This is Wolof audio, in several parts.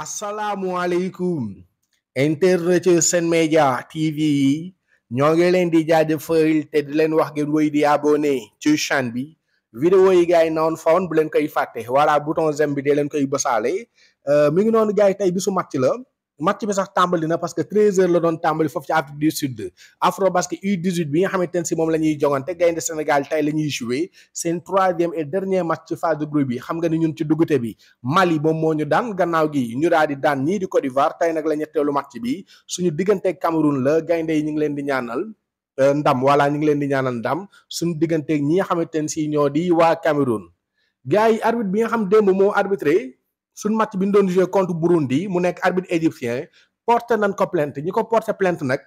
asalaamualeykum internet Sen Média TV yi ñoo ngi leen di jaajëfal te di leen wax ngeen woy di abonné ci chaîne bi vidéo yi gars yi noonu fawoon bu leen koy fàtte wala bouton j'aime bi dee leen koy bësaale euh, mi ngi noonu gars yi tey bisu match la match bi sax tàmbali na parce que 13h la doon tàmbali foofu ci Afrique du Sud Afrobasket U18 bi nga xamante ne si moom la ñuy jongante gaynde Sénégal tey la ñuy joué seen troisième et dernier match ci phase de groupe bi xam nga ni ñun ci dugute bi Mali moom moo ñu daan gannaaw gi ñu daal di daan ñii di Côte d'Ivoire tey nag la ñetteelu match bi suñu digganteeg Cameroun la gaynde yi ñu ngi leen di ñaanal. Euh, ndam wala ñu ngi leen di ñaana ndam suñu digganteeg ñi nga xamante ne si ñoo di waa Cameroun gars yi arbitre bi nga xam démb moo arbitré. suñ match bi ñu doon joué contre Burundi mu nekk arbitre égyptien porte nañ ko plainte ñi ko porté plainte nag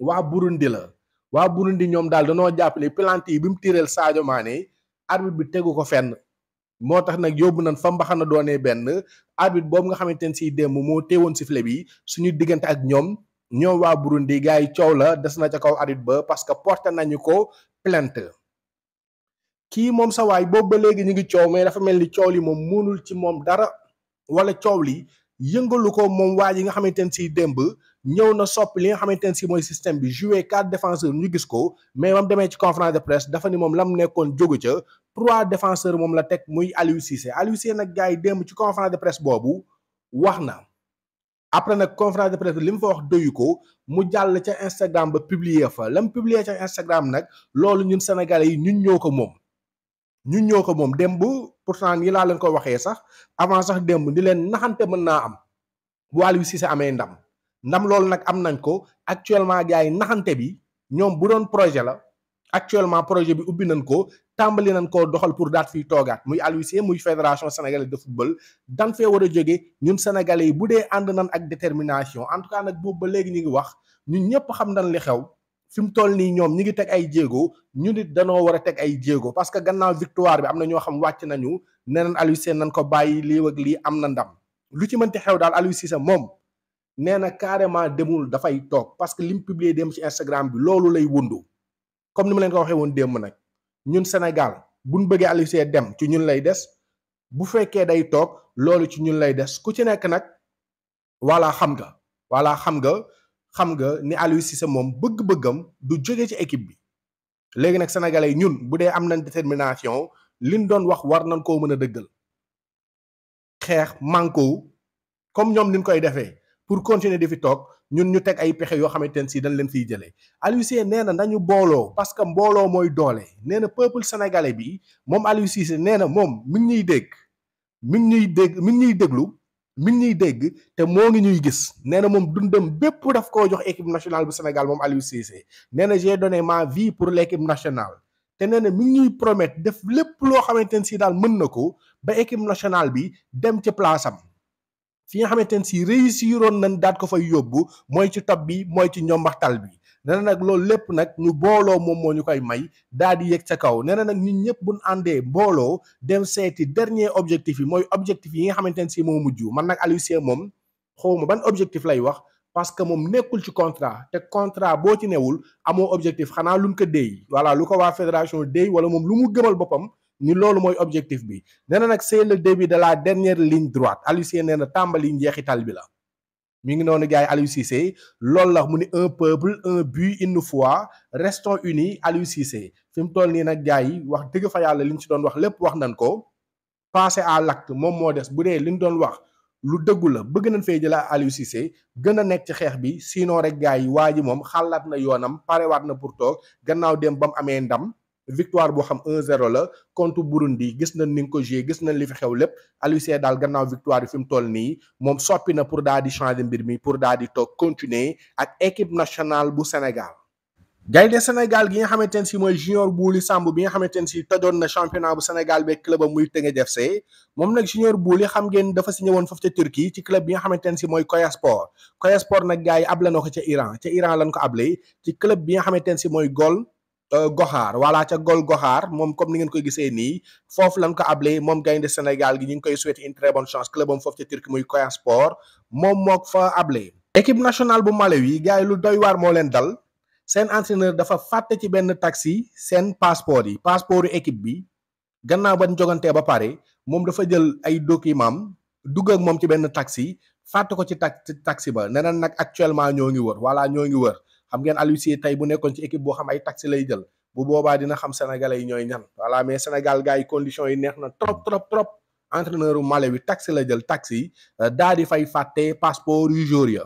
waa Burundi la waa Burundi ñoom daal danoo jàppale plante yi bi mu tiréel Sadio Mané arbitre bi tegu ko fenn moo tax nag yóbbu nañ fa mbaxam mbaxana doonee benn arbitre boobu nga xamante ne si démb moo teewoon sifflet bi suñu diggante ak ñoom ñoom waa Burundi gars yi coow la des na ca kaw arbitre ba parce que porte nañu ko plainte kii moom sa waay boobu ba léegi ñu ngi coow mais dafa mel ni coow li moom mënul ci moom dara wala coow li yëngalu ko moom waa yi nga xamante ne si démb ñëw na soppi li nga xamante ne si mooy système bi joué quatre défenseurs ñu gis ko mais bam demee ci conférence de presse dafa ni moom lam nekkoon jógu ca trois défenseurs moom la teg muy Aliou Cissé nag gars yi démb ci conférence de presse boobu wax na après nag conférence de presse li mu fa wax doyu ko mu jàll ca Instagram ba publier fa lam publier ca Instagram nag loolu ñun sénégalais yi ñun ñoo ko moom ñu ñoo ko moom démb pourtant nii laa leen ko waxee sax avant sax démb ni leen naxante mën naa am Waliou Cissé amee ndam ndam loolu nag am nañ ko actuellement gars yi naxante bi ñoom bu doon projet la actuellement projet bi ubbi nañ ko tàmbali nañ koo doxal pour daat fi toogaat muy Aliou Cissé muy fédération sénégalaise de football dan fee war a jóge ñun sénégalais yi bu dee ànd nañ ak détermination en tout cas nag boobu ba léegi ñu ngi wax ñun ñëpp xam nañ li xew fi mu toll nii ñoom ñi ngi teg ay jéego ñu nit danoo war a teg ay jéego parce que gannaaw victoire bi am na ñoo xam wàcc nañu neneen Aliou Cissé nañ ko bàyyi lii ak lii am na ndam lu ci mën mënti xew daal Aliou Cissé moom nee na carrément demul dafay toog parce que lim publier dem ci Instagram bi loolu lay wundu comme ni ma leen ko waxee woon démb nag ñun Sénégal buñ bëggee Aliou Cissé dem ci ñun lay des bu fekkee day toog loolu ci ñun lay des ku ci nekk nag walaa xam nga voilà xam nga xam nga ni Aliou Cissé moom bëgg-bëggam du jóge ci équipe bi léegi nag sénégalais yi ñun bu dee am nañ détermination liñ doon wax war na koo mën a dëggal xeex manko comme ñoom niñ koy defee pour continuer di fi toog ñun ñu teg ay pexe yoo xamante ne sii dañ leen fiy jëlee Aliou Cissé nee na nañu booloo parce que mbooloo mooy doole nee na peuple sénégalais bi moom Aliou Cissé nee na moom mi ñuy dégg mi ngi ñuy dégg mi ngi ñuy déglu min ñuy dégg te moo ngi ñuy gis nee na moom dundam bépp daf koo jox équipe nationale bu senegal moom Aliou si nee na j'ai donné ma vie pour l'équipe nationale te nee na mi ngi ñuy promettre def lépp loo xamante ne si daal mën na ko ba équipe nationale bi dem ci place am fi nga xamante ne si réussiroon nañ daat ko fay yóbbu mooy ci top bi mooy ci ñoom waxtal bi nena nak lool que nous ñu booloo mom may daal di dem dernier objectif yi objectif yi nga si muju man objectif lay wax parce que mom nekkul ci contrat te contrat bo ci newul amo objectif xana luñ ko voilà lu ko fédération déy wala mom lu mu gëmal bopam objectif bi n'ak c'est de la dernière ligne droite Alusié nena tambali bi la mi ngi noonu gars yi Aliou Cissé loolu la mu ni un peuple un but une foi restons unis Aliou Cissé fi mu toll nii nag gars yi wax dëgg fa yàlla li ñu ci doon wax lépp wax nañ ko passer à l'acte moom moo des bu dee li ñu doon wax lu dëggu la bëgg nañ fay jëla Aliou Cissé gën a nekk ci xeex bi sinon rek gars yi waa ji moom xalaat na yoonam parewaat na pour toog gannaaw dem ba mu amee ndam victoire boo xam 1-0 la contre Burundi gis nañ ni ko gis nañ li fi xew lépp Aliou Cissé daal gannaaw victoire yi fi mu toll nii moom soppi na pour daal di changer mbir mi pour daal di toog continuer ak équipe nationale bu Sénégal. gaynde Sénégal gi nga xamante ne si mooy junior Bouli Samb bi nga xamante ne si tojoon na championnat bu Sénégal beeg club am muy Teungueth FC moom nag junior Bouli xam ngeen dafa si ñëwoon foofu ca Turquie ci club bi nga xamante ne si mooy Koyaspor Koyaspor nag gars yi able ko ca Iran ca Iran lañ ko able ci club bi nga xamante ne si mooy Gol. Euh, goxaar wala ca gol goxaar moom comme ni ngeen koy gisee nii foofu lan ko able moom gaynde Sénégal gi ñu ngi koy souhaiter une très bonne chance club am foofu ca Turquie muy Konya Sport moom mook fa ablé équipe nationale bu Malawi gars lu doy waar moo leen dal seen entraîneur dafa fàtte ci benn taxi seen passeport yi passeport yu équipe bi gannaaw ba ñu jogantee ba pare moom dafa jël ay document dugg ak moom ci benn taxi fàtte ko ci taxi ba nee nag actuellement ñoo ngi wër wala ñoo ngi wër xam ngeen Aliou Cissé tey bu nekkoon ci équipe boo xam ay taxi lay jël bu boobaa dina xam sénégalais yi ñooy ñan voilà mais Sénégal gars yi conditions yi neex na trop trop trop entraîneur u Mali bi taxi la jël taxi euh, daa di fay fàtte passeport yu jour ya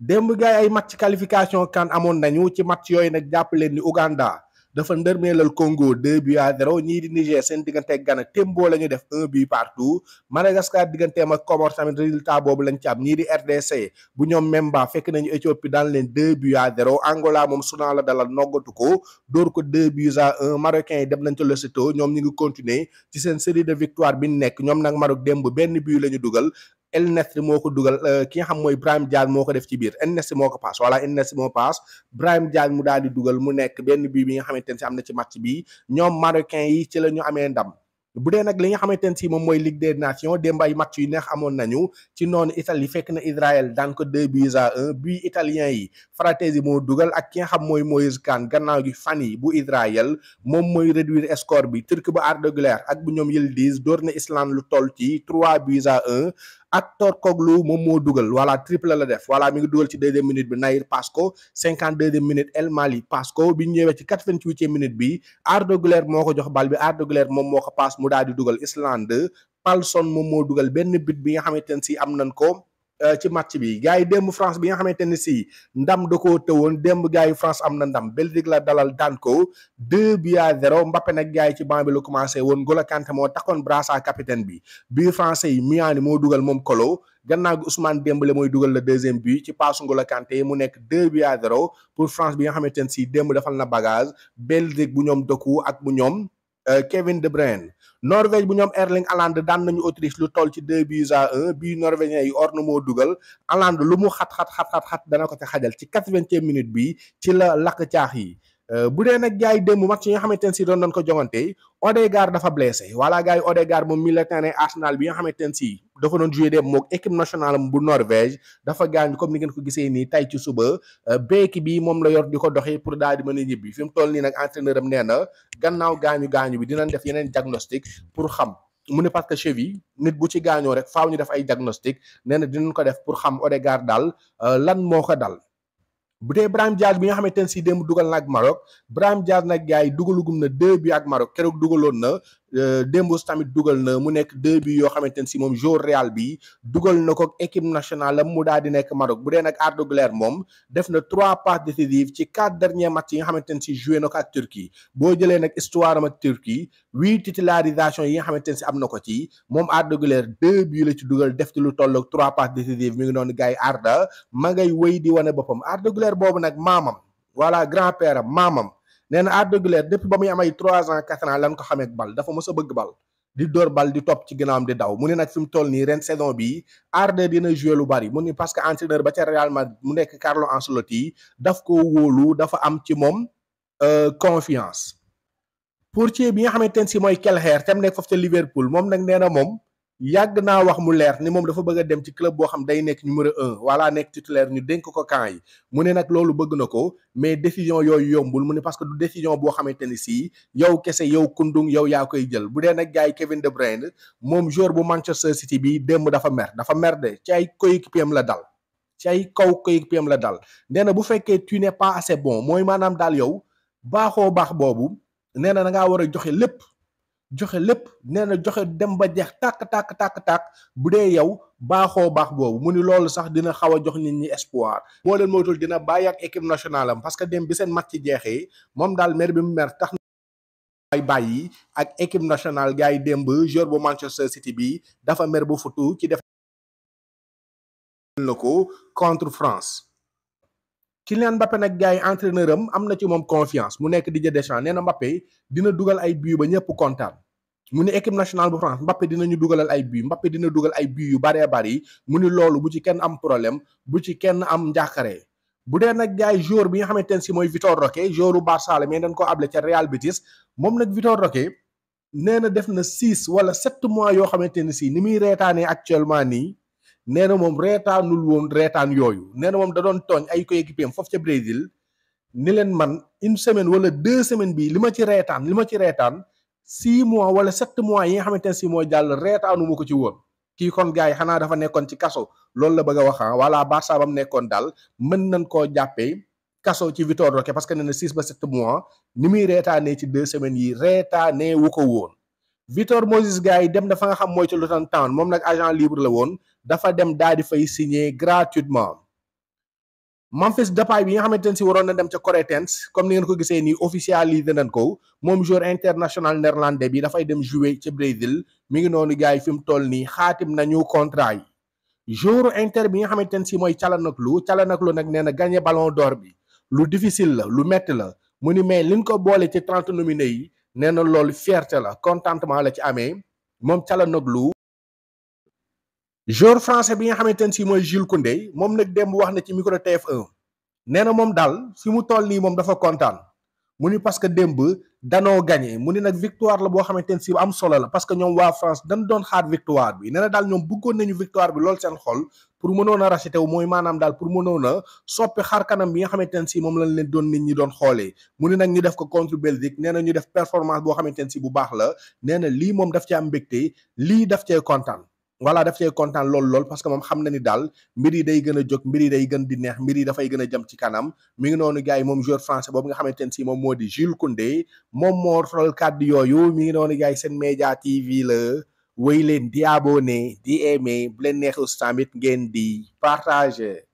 démb gars yi ay match qualification kan amoon nañu ci match yooyu nag jàpp leen ni Ouganda dafa ndërmeelal Congo deux buts à zéro ñii di Niger seen diggante Ghana tembo la ñu def un but partout Madagascar digganteem ak Comores tamit résultat boobu lañ ci am ñii di RDC bu ñoom Memba fekk nañu Éthiopie daan leen deux buts à zéro Angola moom Soudan la dalal noggatu ko dóor ko deux buts à un Marocains yi dem nañ ca Lesotho ñoom ñu ngi continuer ci seen série de victoire bi nekk ñoom nag Maroc démb benn but lañu dugal El moo ko dugal euh, ki nga xam mooy Brahim Diaz moo ko def ci biir El moo ko paas voilà El moo paas Brahim Diaz mu daal di dugal mu nekk benn bii bi nga xamante ne si am na ci match bi ñoom marocain yi ci la ñu amee ndam bu dee nag li nga xamante ne si moom mooy Ligue de Nations démb match yu neex amoon nañu ci noonu Italie fekk na Israël dan ko deux buts à un but italien yi Frattesi moo dugal ak ki nga xam mooy Moïse Kane gannaaw gi fan yi bu Israël moom mooy réduire score bi Turc bu Arda Güler ak bu ñoom Yildiz dóor na Islande lu toll ci trois buts à ak Torkoglu moom moo dugal voilà triple la def voilà mi ngi dugal ci deuxième minute bi Nair passe ko cinquante deuxième minute El Mali passe ko bi ñu ci quatre vingt huitième minute bi Arda Güler moo ko jox bal bi Arda Güler moom moo ko passe mu daal di dugal Islande Palson moom moo dugal benn bit bi nga xamante ne si am nañ ko. Euh, ci match bi gars yi démb France bi nga xamante ne si ndam da koo woon démb gars yi France am na ndam Belgique la dalal daan ko deux buts à zéro Mbappé nag gars yi ci banc bi la commencé woon N'Golo Kanté moo taxoon brassard capitaine bi bii français yi Muani moo dugal moom Kolo gannaaw gi Ousmane Dembélé mooy dugal le deuxième bi ci paasu N'Golo Kanté mu nekk deux buts à zéro pour France bi nga xamante ne si démb defal na bagage Belgique bu ñoom Doku ak bu ñoom Euh, Kevin De Bruyne Norvège bu ñoom Erling Haaland daan nañu Autriche lu toll ci deux buts à un bii norvégien yi or na moo dugal Haaland lu mu xat xat xat xat dana ko ca xajal ci quatre-vingtième minute bi ci la lakk caax yi Euh, bu dee nag gars yi mu match yi nga xamante ne si doon doon ko jongante Odegaard dafa blessé voilà gars yi Odegaard moom milieu terrain Arsenal bi nga xamante ne si dafa doon joué dem moog équipe nationale bu Norvège dafa gaañu comme ni ngeen ko gisee nii tey ci suba beek euh, bi moom la yor di ko doxee pour daal di mën a ñibbi fi mu toll nii nag entraîneur am nee na gannaaw gaañu gaañu bi dinañ def yeneen diagnostic pour xam. mu ne parce que cheville nit bu ci gaañoo rek faaw ñu def ay diagnostic nee na dinañ ko def pour xam Odegaard daal euh, lan moo ko dal bu dee Brahim Diaz bi nga xamante ne si dem dugal na ak Maroc Brahim Diaz nag gars yi dugalugum na deux bi ak Maroc keroog dugaloon na Euh, Dembos tamit dugal na mu nekk deux bi yoo xamante ne si moom jour Real bi dugal na ko équipe national am mu daal di nekk Maroc bu dee nag Arda Güler moom def na trois passes décisives ci quatre dernier matchs yi nga xamante ne si joué na ko ak Turquie boo jëlee nag histoire am ak Turquie huit titularisation yi nga xamante ne si am na ko ci moom Arda Güler deux bi la ci dugal def ci lu toll ak trois passes décisives mi ngi noonu gars yi Arda ma ngay wéy di wane boppam Arda boobu nag maamam voilà grand-père am nee na Arda Güler depuis ba muy am ay trois ans quatre ans lan ko xamee ak bal dafa mos a bëgg bal di dóor bal di topp ci ginnaawam di daw mu ne nag fi mu toll nii ren saison bii Arda dina joué lu bari mu ne parce que entraîneur ba ca Real Madrid mu nekk Carlo Ancelotti daf ko wóolu dafa am ci moom euh, confiance. portier bi nga xamante ne si mooy Kelleher tam nekk foofu ca Liverpool moom nag nee na moom. yàgg naa wax mu ni moom dafa bëgg dem ci numéro un wala Nek titulaire ñu dénk ko kan yi mais décision yooyu yombul parce que du décision boo xamante ni sii yow kese yow kundung yow yaa koy jël Kevin De Bruyne moom joueur Manchester City bi démb dafa mer dafa mer de ci ay coéquipier la dal ci ay kaw la dal tu n'es pas assez bon moi, maanaam daal yow baaxoo baax na joxe lépp nee na joxe dem ba jeex tàkk tàkk tàkk tàkk bu dee yow baaxoo baax boobu mu ni loolu sax dina xaw a jox nit ñi espoir. boo leen moytul dina bàyyi ak équipe national am parce que dem seen match ci jeexee moom daal mer bi mu mer tax ay bàyyi ak équipe nationale gars yi démb joueur bu Manchester City bi dafa mer bu futu ci def na ko contre France. ci leen Mbappé nag gars yi entraîneur am am na ci moom confiance mu nekk Didier Deschamps nee na Mbappé dina dugal ay bii ba ñëpp kontaan mu ne équipe nationale bu France Mbappé dinañu dugalal ay but Mbappé dina dugal ay but yu baree bari mu ni loolu bu ci kenn am problème bu ci kenn am njàqare bu dee nag gaay jour bi nga xamante ne sii mooy Vitor Roque joueur bu Barça la mais dañ ko able ca Real Betis moom nag Vitor Roque nee na def na six wala sept mois yoo xamante ne sii ni muy reetaanee actuellement nii nee na moom reetaanul woon reetaan yooyu nee na moom da doon tooñ ay coéquipier am foofu ca Brésil ni leen man une semaine wala deux semaines bii li ma ci reetaan li ma ci reetaan six mois wala sept mois yi nga xamante ne si mooy jàll reetaanu ma ko ci woon kii kon gars yi xanaa dafa nekkoon ci kaso lool la bëgg a wax ah voilà Barça ba nekkoon daal mën nañ koo jàppe kaso ci Vitor Roque parce que nee na six ba sept mois ni muy reetaanee ci deux semaine yi reetaanee wu ko woon. Victor Moses gars yi dem na fa nga xam mooy ci Luton Town moom nag agent libre la woon dafa dem daal di fay signer gratuitement. Memphis Depay bi nga xamante ne si waroon na dem ca Corinthians comme ni ngeen ko gisee nii officialisé nañ ko moom joueur international néerlandais bi dafay dem jouer ca Brésil mi ngi noonu gars yi fi mu toll nii xaatim ñu contrat yi joueur Inter bi nga xamante ne si mooy Çalhanoğlu Çalhanoğlu nag nee na gagné ballon d'or bi lu difficile la lu métti la mu ni mais lin ko boole ci trente nominés yi nee na loolu fierté la contentement la ci amee moom Çalhanoğlu jour français bi nga xamante ne sii mooy Jules Koundé moom nag démb wax na ci micro TF1 nee na moom daal fi mu toll nii moom dafa kontaan mu ni parce que démb danoo gagné mu ni nag victoire la boo xamante ne si am solo la parce que ñoom waa France dañ doon xaar victoire bi nee na daal ñoom bëggoon nañu victoire bi lool seen xol pour mënoon a mooy maanaam daal pour mënoon a soppi xar kanam bi nga xamante ne si moom lañ leen doon nit ñi doon xoolee mu ni nag ñu def ko contre Belgique nee na ñu def performance boo xamante ne si bu baax la nee na lii moom daf cee am mbégte lii daf cee kontaan. wala daf cay kontaan lool lool parce que moom xam na ni daal mbir yi day gën a jóg mbir yi day gën di neex mbir yi dafay gën a jëm ci kanam mi ngi noonu gars yi moom joueur français boobu nga xamante ne si moom moo di Jules Koundé moom moo faral kàddu yooyu mi ngi noonu gars yi seen média TV la wéy leen di abonné di aimé bu leen neexee aussi tamit ngeen di partager.